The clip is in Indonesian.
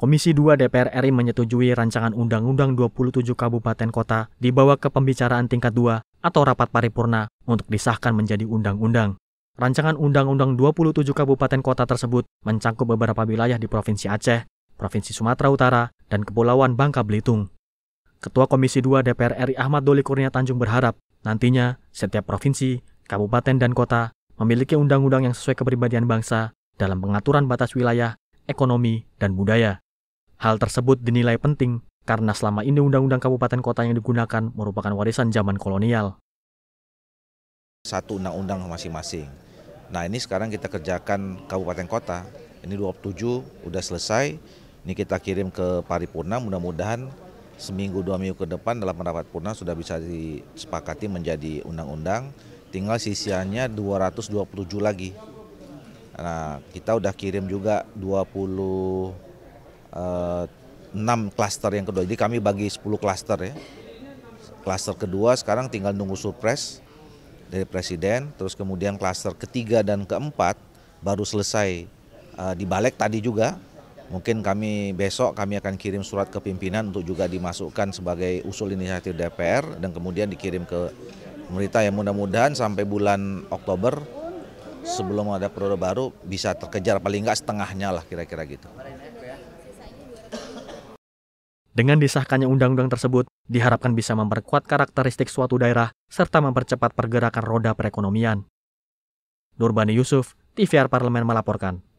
Komisi 2 DPR RI menyetujui rancangan Undang-Undang 27 Kabupaten Kota dibawa ke pembicaraan tingkat 2 atau rapat paripurna untuk disahkan menjadi undang-undang. Rancangan Undang-Undang 27 Kabupaten Kota tersebut mencakup beberapa wilayah di Provinsi Aceh, Provinsi Sumatera Utara, dan Kepulauan Bangka Belitung. Ketua Komisi 2 DPR RI Ahmad Doli Kurnia Tanjung berharap nantinya setiap provinsi, kabupaten, dan kota memiliki undang-undang yang sesuai kepribadian bangsa dalam pengaturan batas wilayah, ekonomi, dan budaya. Hal tersebut dinilai penting karena selama ini undang-undang kabupaten kota yang digunakan merupakan warisan zaman kolonial. Satu undang-undang masing-masing. Nah ini sekarang kita kerjakan kabupaten kota. Ini 27 udah selesai. Ini kita kirim ke paripurna. Mudah-mudahan seminggu dua minggu ke depan dalam rapat purna sudah bisa disepakati menjadi undang-undang. Tinggal sisiannya 227 lagi. Nah kita udah kirim juga 20 Eh, enam klaster yang kedua. Jadi kami bagi 10 klaster ya. Klaster kedua sekarang tinggal nunggu surpres dari presiden, terus kemudian klaster ketiga dan keempat baru selesai uh, di Balek tadi juga. Mungkin kami besok kami akan kirim surat ke pimpinan untuk juga dimasukkan sebagai usul inisiatif DPR dan kemudian dikirim ke pemerintah yang mudah-mudahan sampai bulan Oktober sebelum ada periode baru bisa terkejar paling nggak setengahnya lah kira-kira gitu. Dengan disahkannya undang-undang tersebut, diharapkan bisa memperkuat karakteristik suatu daerah serta mempercepat pergerakan roda perekonomian. Nurbani Yusuf, TVR Parlemen melaporkan.